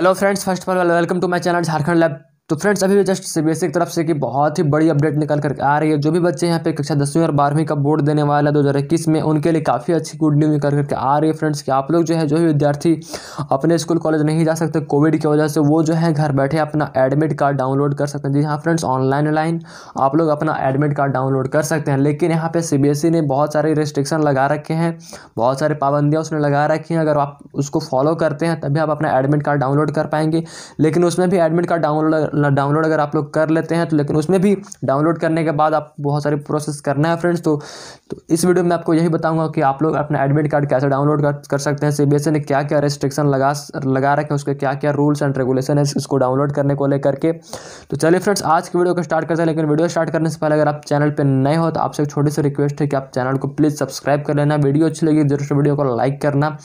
hello friends first of all welcome to my channel Jharkhand lab तो friends अभी just C CBSE e की तरफ से कि बहुत ही बड़ी अपडेट निकल कर आ रही है जो भी बच्चे यहाँ पे कक्षा दसवीं और बारहवीं का बोर्ड देने वाला है दो में उनके लिए काफ़ी अच्छी गुड न्यूज निकल करके आ रही है फ्रेंड्स कि आप लोग जो है जो भी विद्यार्थी अपने स्कूल कॉलेज नहीं जा सकते कोविड की वजह से वो जो है घर बैठे अपना एडमिट कार्ड डाउनलोड कर सकते हैं जी हाँ फ्रेंड्स ऑनलाइन लाइन आप लोग अपना एडमिट कार्ड डाउनलोड कर सकते हैं लेकिन यहाँ पर सी e ने बहुत सारे रिस्ट्रिक्शन लगा रखे हैं बहुत सारे पाबंदियाँ उसने लगा रखी हैं अगर आप उसको फॉलो करते हैं तभी आप अपना एडमिट कार्ड डाउनलोड कर पाएंगे लेकिन उसमें भी एडमिट कार्ड डाउनलोड डाउनलोड अगर आप लोग कर लेते हैं तो लेकिन उसमें भी डाउनलोड करने के बाद आप बहुत सारे प्रोसेस करना है फ्रेंड्स तो, तो इस वीडियो में आपको यही बताऊंगा कि आप लोग अपना एडमिट कार्ड कैसे डाउनलोड कर, कर सकते हैं सी ने क्या क्या रेस्ट्रिक्शन लगा लगा रखे हैं उसके क्या क्या रूल्स एंड रेगुलेशन है इसको डाउनलोड करने को लेकर के तो चलिए फ्रेंड्स आज की वीडियो को स्टार्ट करते हैं लेकिन वीडियो स्टार्ट करने से पहले अगर आप चैनल पर नए हो तो आपसे एक छोटी सी रिक्वेस्ट है कि आप चैनल को प्लीज़ सब्सक्राइब कर लेना वीडियो अच्छी लगी जरूर से वीडियो को लाइक करना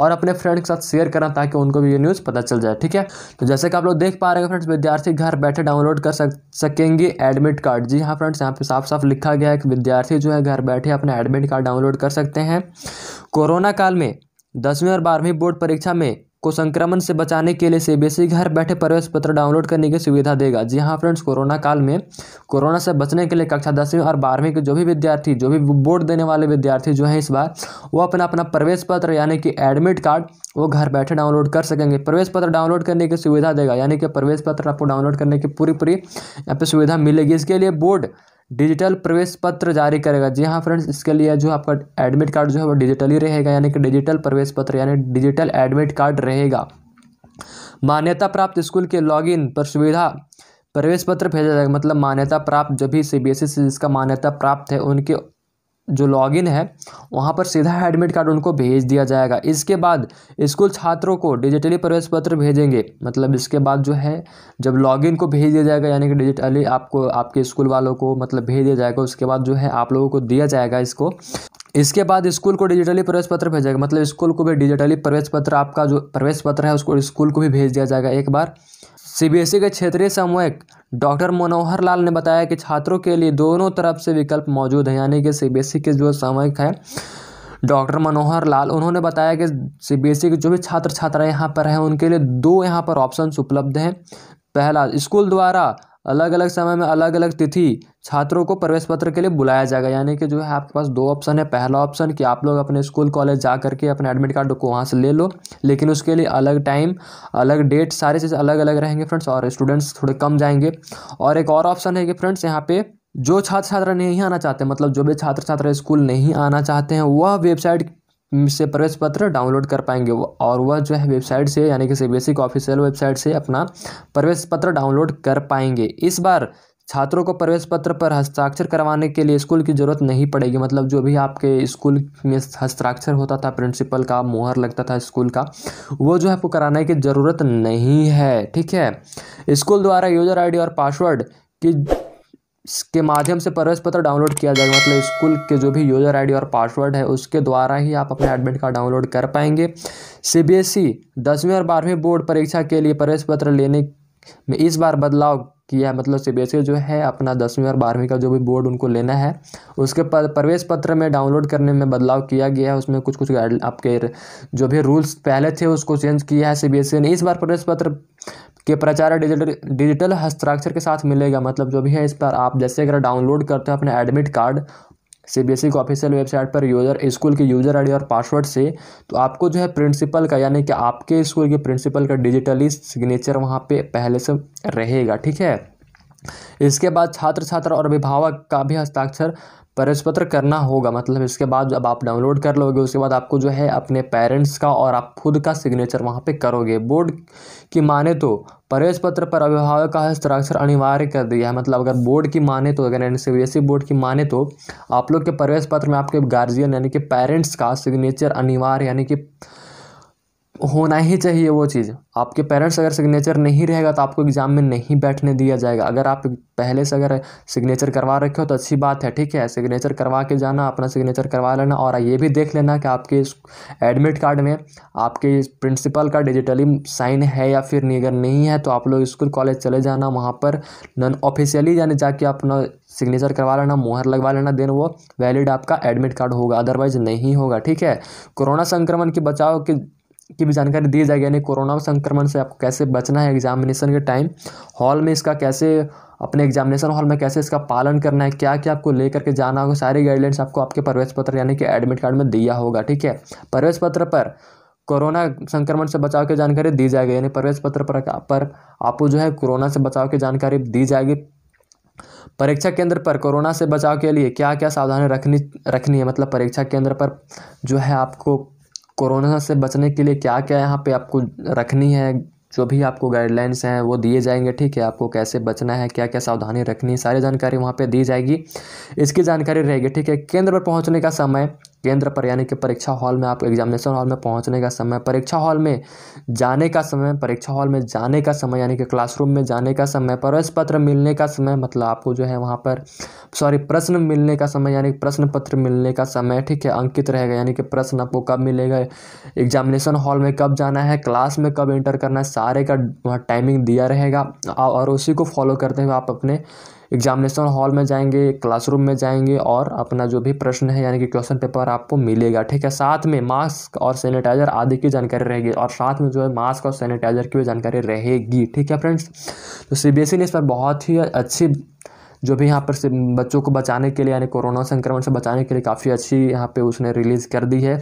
और अपने फ्रेंड के साथ शेयर करना ताकि उनको भी ये न्यूज़ पता चल जाए ठीक है तो जैसे कि आप लोग देख पा रहे हैं फ्रेंड्स विद्यार्थी घर बैठे डाउनलोड कर सक सकेंगे एडमिट कार्ड जी हाँ फ्रेंड्स यहाँ पे साफ साफ लिखा गया है कि विद्यार्थी जो है घर बैठे अपना एडमिट कार्ड डाउनलोड कर सकते हैं कोरोना काल में दसवीं और बारहवीं बोर्ड परीक्षा में को संक्रमण से बचाने के लिए सीबीएसई घर बैठे प्रवेश पत्र डाउनलोड करने की सुविधा देगा जी हाँ फ्रेंड्स कोरोना काल में कोरोना से बचने के लिए कक्षा दसवीं और बारहवीं के जो भी विद्यार्थी जो भी बोर्ड देने वाले विद्यार्थी जो हैं इस बार वो अपना अपना प्रवेश पत्र यानी कि एडमिट कार्ड वो घर बैठे डाउनलोड कर सकेंगे प्रवेश पत्र डाउनलोड करने की सुविधा देगा यानी कि प्रवेश पत्र आपको डाउनलोड करने की पूरी पूरी यहाँ पर सुविधा मिलेगी इसके लिए बोर्ड डिजिटल प्रवेश पत्र जारी करेगा जी हाँ फ्रेंड्स इसके लिए जो आपका एडमिट कार्ड जो है वो डिजिटली रहेगा यानी कि डिजिटल प्रवेश पत्र यानी डिजिटल एडमिट कार्ड रहेगा मान्यता प्राप्त स्कूल के लॉगिन पर सुविधा प्रवेश पत्र भेजा जाएगा मतलब मान्यता प्राप्त जब भी सी बी एस ई से जिसका मान्यता प्राप्त है उनके जो लॉगिन है वहाँ पर सीधा एडमिट कार्ड उनको भेज दिया जाएगा इसके बाद स्कूल छात्रों को डिजिटली प्रवेश पत्र भेजेंगे मतलब इसके बाद जो है जब लॉगिन को भेज दिया जाएगा यानी कि डिजिटली आपको आपके स्कूल वालों को मतलब भेज दिया जाएगा उसके बाद जो है आप लोगों को दिया जाएगा इसको इसके बाद स्कूल को डिजिटली प्रवेश पत्र भेजेगा मतलब स्कूल को भी डिजिटली प्रवेश पत्र आपका जो प्रवेश पत्र है उसको स्कूल को भी भेज दिया जाएगा एक बार सीबीएसई के क्षेत्रीय समन्वयक डॉक्टर मनोहर लाल ने बताया कि छात्रों के लिए दोनों तरफ से विकल्प मौजूद हैं यानी कि सीबीएसई के जो समन्वयक हैं डॉक्टर मनोहर लाल उन्होंने बताया कि सीबीएसई के जो भी छात्र छात्राएं यहाँ पर हैं उनके लिए दो यहाँ पर ऑप्शन उपलब्ध हैं पहला स्कूल द्वारा अलग अलग समय में अलग अलग तिथि छात्रों को प्रवेश पत्र के लिए बुलाया जाएगा यानी कि जो है आपके पास दो ऑप्शन है पहला ऑप्शन कि आप लोग अपने स्कूल कॉलेज जा करके अपने एडमिट कार्ड को वहाँ से ले लो लेकिन उसके लिए अलग टाइम अलग डेट सारी चीज़ अलग अलग रहेंगे फ्रेंड्स और स्टूडेंट्स थोड़े कम जाएंगे और एक और ऑप्शन है कि फ्रेंड्स यहाँ पे जो छात्र छात्रा नहीं आना चाहते मतलब जो भी छात्र छात्रा स्कूल नहीं आना चाहते हैं वह वेबसाइट से प्रवेश पत्र डाउनलोड कर पाएंगे और वह जो है वेबसाइट से यानी कि सी ऑफिशियल वेबसाइट से अपना प्रवेश पत्र डाउनलोड कर पाएंगे इस बार छात्रों को प्रवेश पत्र पर हस्ताक्षर करवाने के लिए स्कूल की ज़रूरत नहीं पड़ेगी मतलब जो भी आपके स्कूल में हस्ताक्षर होता था प्रिंसिपल का मोहर लगता था स्कूल का वो जो है आपको कराने की ज़रूरत नहीं है ठीक है स्कूल द्वारा यूज़र आईडी और पासवर्ड की इसके माध्यम से प्रवेश पत्र डाउनलोड किया जाएगा मतलब स्कूल के जो भी यूज़र आईडी और पासवर्ड है उसके द्वारा ही आप अपने एडमिट कार्ड डाउनलोड कर पाएंगे सीबीएसई दसवीं और बारहवीं बोर्ड परीक्षा के लिए प्रवेश पत्र लेने में इस बार बदलाव किया है मतलब सीबीएसई जो है अपना दसवीं और बारहवीं का जो भी बोर्ड उनको लेना है उसके प्रवेश पत्र में डाउनलोड करने में बदलाव किया गया है उसमें कुछ कुछ गाइड आपके जो भी रूल्स पहले थे उसको चेंज किया है ई ने इस बार प्रवेश पत्र कि प्रचार डिजिटल डिजिटल हस्ताक्षर के साथ मिलेगा मतलब जो भी है इस पर आप जैसे अगर डाउनलोड करते हो अपने एडमिट कार्ड सी ई को ऑफिशियल वेबसाइट पर यूज़र स्कूल की यूज़र आईडी और पासवर्ड से तो आपको जो है प्रिंसिपल का यानी कि आपके स्कूल के प्रिंसिपल का डिजिटली सिग्नेचर वहाँ पे पहले से रहेगा ठीक है इसके बाद छात्र छात्रा और अभिभावक का भी हस्ताक्षर परिचपत्र करना होगा मतलब इसके बाद जब आप डाउनलोड कर लोगे उसके बाद आपको जो है अपने पेरेंट्स का और आप खुद का सिग्नेचर वहाँ पे करोगे बोर्ड की माने तो परेज पत्र पर अभिभावक का हस्ताक्षर अनिवार्य कर दिया है मतलब अगर बोर्ड की माने तो अगर एन सी बोर्ड की माने तो आप लोग के प्रवेश पत्र में आपके गार्जियन यानी कि पेरेंट्स का सिग्नेचर अनिवार्य यानी कि होना ही चाहिए वो चीज़ आपके पेरेंट्स अगर सिग्नेचर नहीं रहेगा तो आपको एग्ज़ाम में नहीं बैठने दिया जाएगा अगर आप पहले से अगर सिग्नेचर करवा रखे हो तो अच्छी बात है ठीक है सिग्नेचर करवा के जाना अपना सिग्नेचर करवा लेना और ये भी देख लेना कि आपके एडमिट कार्ड में आपके प्रिंसिपल का डिजिटली साइन है या फिर नहीं अगर नहीं है तो आप लोग स्कूल कॉलेज चले जाना वहाँ पर नॉन ऑफिशियली यानी जाके अपना सिग्नेचर करवा लेना मोहर लगवा लेना देन वो वैलिड आपका एडमिट कार्ड होगा अदरवाइज नहीं होगा ठीक है कोरोना संक्रमण के बचाव के की भी जानकारी दी जाएगी यानी कोरोना संक्रमण से आपको कैसे बचना है एग्जामिनेशन के टाइम हॉल में इसका कैसे अपने एग्जामिनेशन हॉल में कैसे इसका पालन करना है क्या क्या आपको लेकर के जाना होगा सारी गाइडलाइंस आपको आपके प्रवेश पत्र यानी कि एडमिट कार्ड में दिया होगा ठीक है प्रवेश पत्र पर कोरोना संक्रमण से बचाव की जानकारी दी जाएगी यानी प्रवेश पत्र पर, पर आपको जो है कोरोना से बचाव की जानकारी दी जाएगी परीक्षा केंद्र पर कोरोना से बचाव के लिए क्या क्या सावधानी रखनी रखनी है मतलब परीक्षा केंद्र पर जो है आपको कोरोना से बचने के लिए क्या क्या यहाँ पे आपको रखनी है जो भी आपको गाइडलाइंस हैं वो दिए जाएंगे ठीक है आपको कैसे बचना है क्या क्या सावधानी रखनी है सारी जानकारी वहाँ पे दी जाएगी इसकी जानकारी रहेगी ठीक है केंद्र पर पहुँचने का समय केंद्र पर यानी कि परीक्षा हॉल में आप एग्जामिनेशन हॉल में पहुंचने का समय परीक्षा हॉल में जाने का समय परीक्षा हॉल में जाने का समय यानी कि क्लासरूम में जाने का समय प्रवेश पत्र मिलने का समय मतलब आपको जो है वहाँ पर सॉरी प्रश्न मिलने का समय यानी प्रश्न पत्र मिलने का समय ठीक है अंकित रहेगा यानी कि प्रश्न आपको कब मिलेगा एग्जामिनेशन हॉल में कब जाना है क्लास में कब इंटर करना है सारे का वहाँ टाइमिंग दिया रहेगा और उसी को फॉलो करते हुए आप अपने एग्जामिनेशन हॉल में जाएंगे क्लासरूम में जाएंगे और अपना जो भी प्रश्न है यानी कि क्वेश्चन पेपर आपको मिलेगा ठीक है साथ में मास्क और सैनिटाइज़र आदि की जानकारी रहेगी और साथ में जो है मास्क और सैनिटाइज़र की भी जानकारी रहेगी ठीक है फ्रेंड्स तो सी e ने इस पर बहुत ही अच्छी जो भी यहाँ पर बच्चों को बचाने के लिए यानी कोरोना संक्रमण से बचाने के लिए काफ़ी अच्छी यहाँ पे उसने रिलीज़ कर दी है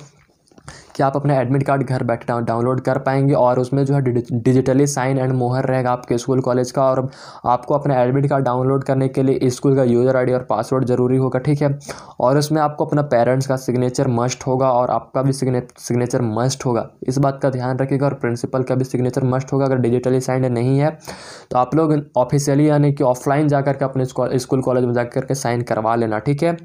कि आप अपना एडमिट कार्ड घर बैठे डाउनलोड कर पाएंगे और उसमें जो है डिजिटली साइन एंड मोहर रहेगा आपके स्कूल कॉलेज का और आपको अपना एडमिट कार्ड डाउनलोड करने के लिए स्कूल का यूज़र आईडी और पासवर्ड ज़रूरी होगा ठीक है और उसमें आपको अपना पेरेंट्स का सिग्नेचर मस्ट होगा और आपका भी सिग्नेचर मस्ट होगा इस बात का ध्यान रखिएगा और प्रिंसिपल का भी सिग्नेचर मस्ट होगा अगर डिजिटली साइन नहीं है तो आप लोग ऑफिशियली यानी कि ऑफलाइन जा करके अपने स्कूल कॉलेज में जा करके साइन करवा लेना ठीक है